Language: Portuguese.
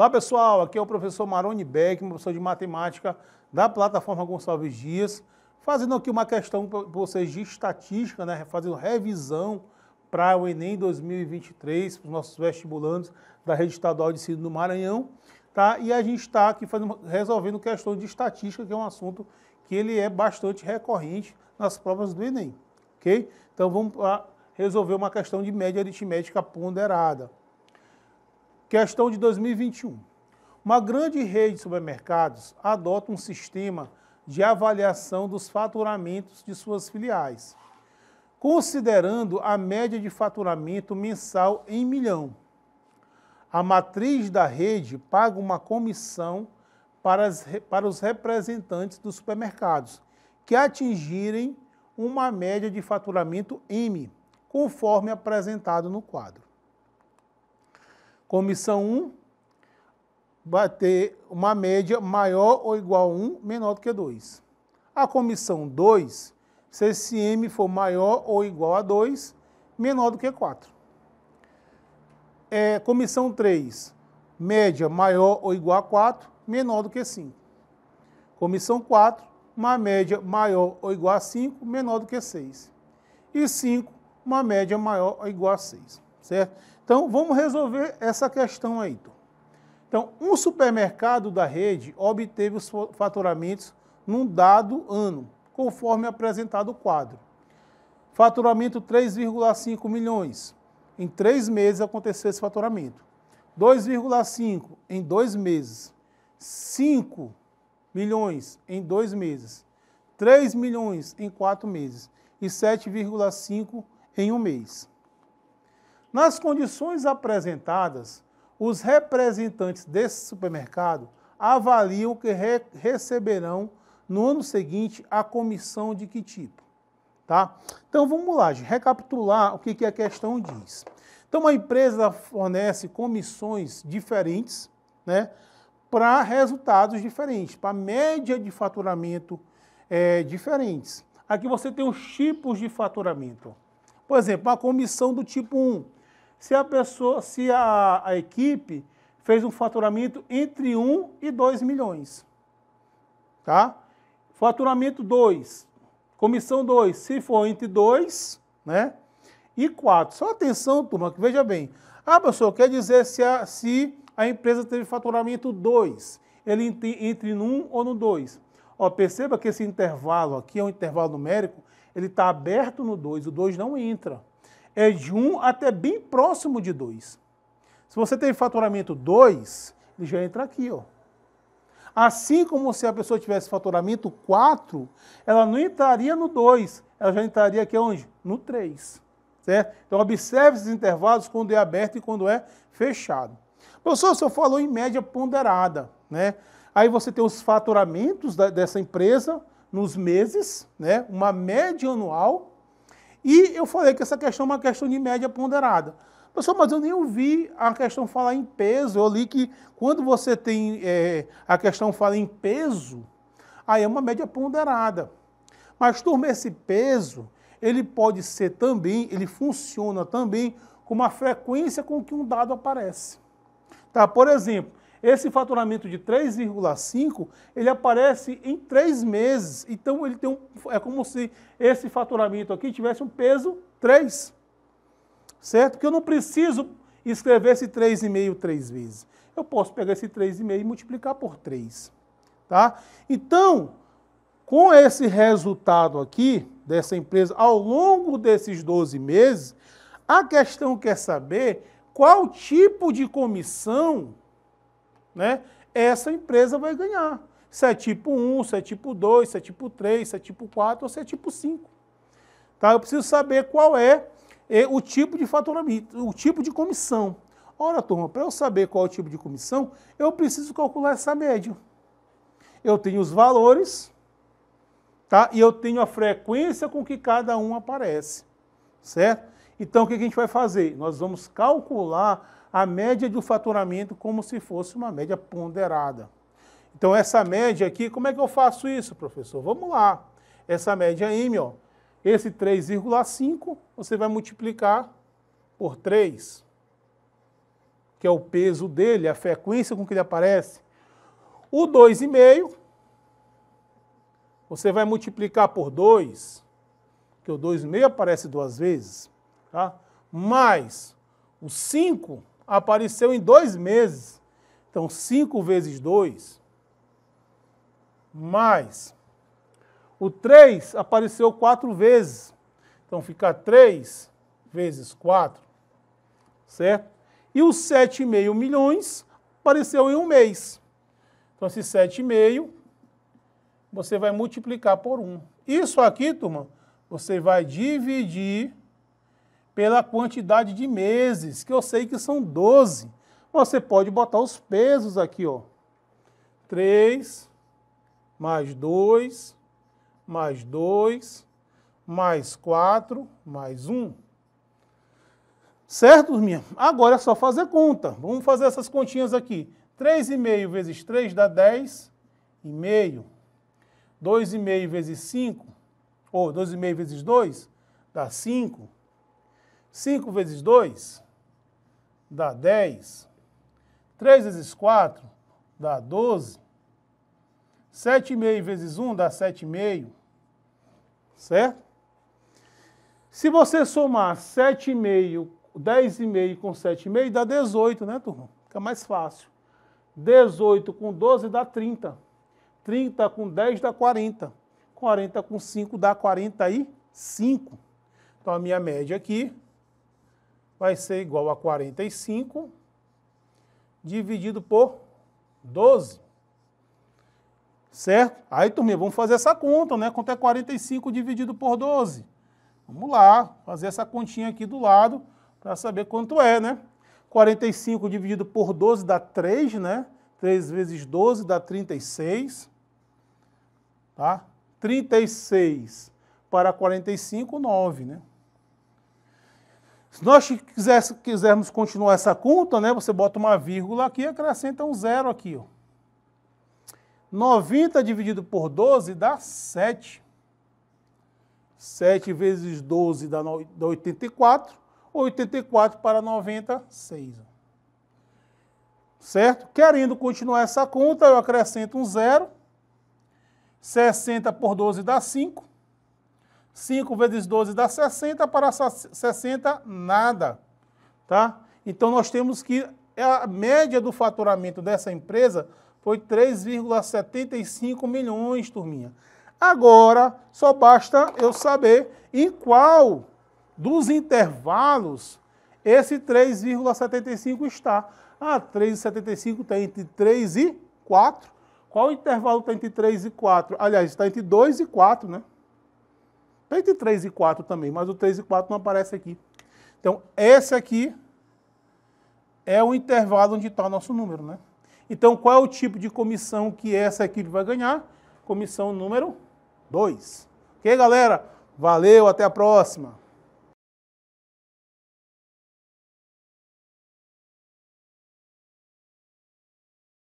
Olá pessoal, aqui é o professor Maroni Beck, professor de matemática da plataforma Gonçalves Dias, fazendo aqui uma questão para vocês de estatística, né? fazendo revisão para o Enem 2023, para os nossos vestibulandos da rede estadual de ensino do Maranhão. Tá? E a gente está aqui fazendo, resolvendo questão de estatística, que é um assunto que ele é bastante recorrente nas provas do Enem. ok? Então vamos resolver uma questão de média aritmética ponderada. Questão de 2021. Uma grande rede de supermercados adota um sistema de avaliação dos faturamentos de suas filiais, considerando a média de faturamento mensal em milhão. A matriz da rede paga uma comissão para, as, para os representantes dos supermercados que atingirem uma média de faturamento M, conforme apresentado no quadro. Comissão 1 vai ter uma média maior ou igual a 1, menor do que 2. A comissão 2, se esse M for maior ou igual a 2, menor do que 4. É, comissão 3, média maior ou igual a 4, menor do que 5. Comissão 4, uma média maior ou igual a 5, menor do que 6. E 5, uma média maior ou igual a 6 certo? Então vamos resolver essa questão aí. Então, um supermercado da rede obteve os faturamentos num dado ano, conforme apresentado o quadro. Faturamento 3,5 milhões. Em três meses aconteceu esse faturamento. 2,5 em dois meses. 5 milhões em dois meses. 3 milhões em quatro meses. E 7,5 em um mês. Nas condições apresentadas, os representantes desse supermercado avaliam que re receberão no ano seguinte a comissão de que tipo. Tá? Então vamos lá, gente. recapitular o que, que a questão diz. Então a empresa fornece comissões diferentes né, para resultados diferentes, para média de faturamento é, diferentes. Aqui você tem os tipos de faturamento. Por exemplo, a comissão do tipo 1 se a pessoa, se a, a equipe fez um faturamento entre 1 e 2 milhões. Tá? Faturamento 2, comissão 2, se for entre 2, né? E 4. Só atenção, turma, que veja bem. Ah, professor, quer dizer se a, se a empresa teve faturamento 2, ele entre no 1 ou no 2. Ó, perceba que esse intervalo aqui é um intervalo numérico, ele está aberto no 2, o 2 não entra é de 1 até bem próximo de 2. Se você tem faturamento 2, ele já entra aqui, ó. Assim como se a pessoa tivesse faturamento 4, ela não entraria no 2, ela já entraria aqui onde? No 3. Certo? Então observe esses intervalos quando é aberto e quando é fechado. Professor, o senhor falou em média ponderada, né? Aí você tem os faturamentos da, dessa empresa nos meses, né? Uma média anual e eu falei que essa questão é uma questão de média ponderada. Pessoal, mas eu nem ouvi a questão falar em peso. Eu li que quando você tem é, a questão fala em peso, aí é uma média ponderada. Mas, turma, esse peso, ele pode ser também, ele funciona também com uma frequência com que um dado aparece. Tá? Por exemplo, esse faturamento de 3,5, ele aparece em três meses. Então ele tem um, é como se esse faturamento aqui tivesse um peso 3. Certo? Porque eu não preciso escrever esse 3,5 três vezes. Eu posso pegar esse 3,5 e multiplicar por 3. Tá? Então, com esse resultado aqui dessa empresa ao longo desses 12 meses, a questão quer saber qual tipo de comissão né? Essa empresa vai ganhar. Se é tipo 1, se é tipo 2, se é tipo 3, se é tipo 4 ou se é tipo 5. Tá? Eu preciso saber qual é, é o tipo de faturamento, o tipo de comissão. Ora, turma, para eu saber qual é o tipo de comissão, eu preciso calcular essa média. Eu tenho os valores, tá? E eu tenho a frequência com que cada um aparece, certo? Então, o que a gente vai fazer? Nós vamos calcular a média do faturamento como se fosse uma média ponderada. Então, essa média aqui, como é que eu faço isso, professor? Vamos lá. Essa média aí, ó, esse 3,5, você vai multiplicar por 3, que é o peso dele, a frequência com que ele aparece. O 2,5, você vai multiplicar por 2, que o 2,5 aparece duas vezes. Tá? Mas o 5 apareceu em dois meses. Então, 5 vezes 2, mais o 3 apareceu quatro vezes. Então, fica 3 vezes 4, certo? E os 7,5 milhões apareceu em um mês. Então, esse 7,5 você vai multiplicar por 1. Isso aqui, turma, você vai dividir pela quantidade de meses, que eu sei que são 12. Você pode botar os pesos aqui, ó. 3 mais 2 mais 2 mais 4 mais 1. Certo, minha? Agora é só fazer conta. Vamos fazer essas continhas aqui. 3,5 vezes 3 dá 10,5. 2,5 vezes 5, ou 2,5 vezes 2 dá 5. 5 vezes 2 dá 10. 3 vezes 4 dá 12. 7,5 vezes 1 dá 7,5. Certo? Se você somar 7,5, 10,5 com 7,5 dá 18, né, turma? Fica mais fácil. 18 com 12 dá 30. 30 com 10 dá 40. 40 com 5 dá 45. Então a minha média aqui vai ser igual a 45 dividido por 12. Certo? Aí, turminha, vamos fazer essa conta, né? Quanto é 45 dividido por 12? Vamos lá, fazer essa continha aqui do lado para saber quanto é, né? 45 dividido por 12 dá 3, né? 3 vezes 12 dá 36. Tá? 36 para 45, 9, né? Se nós quisermos continuar essa conta, né, você bota uma vírgula aqui e acrescenta um zero aqui. Ó. 90 dividido por 12 dá 7. 7 vezes 12 dá 84. 84 para 96. Certo? Querendo continuar essa conta, eu acrescento um zero. 60 por 12 dá 5. 5 vezes 12 dá 60, para 60 nada, tá? Então nós temos que é, a média do faturamento dessa empresa foi 3,75 milhões, turminha. Agora só basta eu saber em qual dos intervalos esse 3,75 está. Ah, 3,75 está entre 3 e 4. Qual intervalo está entre 3 e 4? Aliás, está entre 2 e 4, né? Tá entre 3 e 4 também, mas o 3 e 4 não aparece aqui. Então, esse aqui é o intervalo onde está o nosso número, né? Então, qual é o tipo de comissão que essa equipe vai ganhar? Comissão número 2. Ok, galera? Valeu, até a próxima!